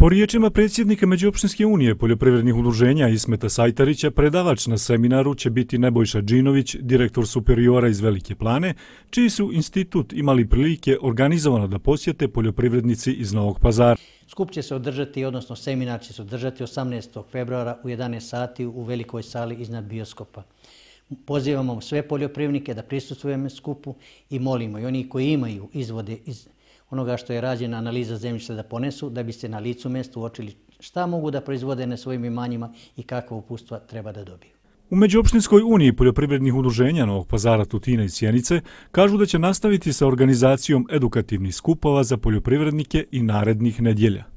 Po riječima predsjednika Međuopštinske unije poljoprivrednih udruženja Ismeta Sajtarića, predavač na seminaru će biti Nebojša Džinović, direktor superiora iz Velike plane, čiji su institut imali prilike organizovano da posjete poljoprivrednici iz Novog pazara. Skup će se održati, odnosno seminar će se održati 18. februara u 11. sati u Velikoj sali iznad bioskopa pozivamo sve poljoprivnike da prisutujemo skupu i molimo i oni koji imaju izvode iz onoga što je rađena analiza zemljišta da ponesu, da bi se na licu mjestu uočili šta mogu da proizvode na svojim imanjima i kakva upustva treba da dobiju. U Međuopštinskoj uniji poljoprivrednih udruženja Novog pazara Tutina i Sjenice kažu da će nastaviti sa organizacijom edukativnih skupova za poljoprivrednike i narednih nedjelja.